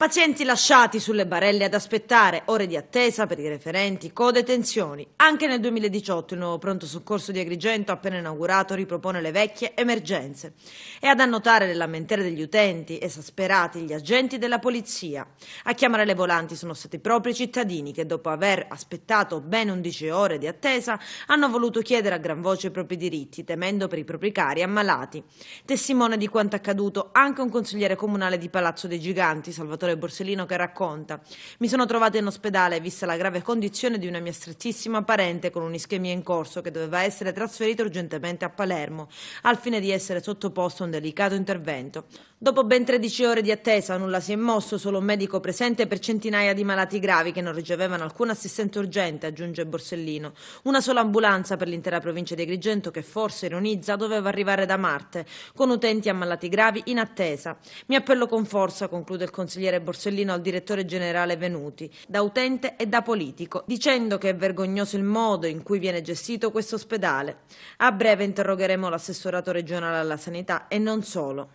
Pazienti lasciati sulle barelle ad aspettare ore di attesa per i referenti, code e tensioni. Anche nel 2018 il nuovo pronto soccorso di Agrigento, appena inaugurato, ripropone le vecchie emergenze. E ad annotare le lamentere degli utenti, esasperati gli agenti della polizia. A chiamare le volanti sono stati proprio i cittadini che, dopo aver aspettato ben 11 ore di attesa, hanno voluto chiedere a gran voce i propri diritti, temendo per i propri cari ammalati. Testimone di quanto accaduto anche un consigliere comunale di Palazzo dei Giganti, Salvatore Salvatore Borsellino che racconta «Mi sono trovata in ospedale vista la grave condizione di una mia strettissima parente con un'ischemia in corso che doveva essere trasferita urgentemente a Palermo al fine di essere sottoposto a un delicato intervento. Dopo ben 13 ore di attesa nulla si è mosso, solo un medico presente per centinaia di malati gravi che non ricevevano alcuna assistenza urgente, aggiunge Borsellino. Una sola ambulanza per l'intera provincia di Agrigento che forse, ironizza, doveva arrivare da Marte, con utenti ammalati gravi in attesa. Mi appello con forza, conclude il consigliere Borsellino al direttore generale Venuti, da utente e da politico, dicendo che è vergognoso il modo in cui viene gestito questo ospedale. A breve interrogheremo l'assessorato regionale alla sanità e non solo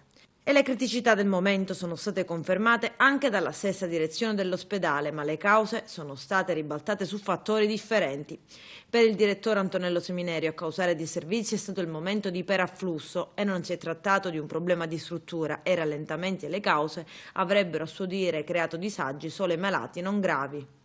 e le criticità del momento sono state confermate anche dalla stessa direzione dell'ospedale, ma le cause sono state ribaltate su fattori differenti. Per il direttore Antonello Seminerio a causare disservizi è stato il momento di iperafflusso e non si è trattato di un problema di struttura e rallentamenti e le cause avrebbero a suo dire creato disagi solo ai malati non gravi.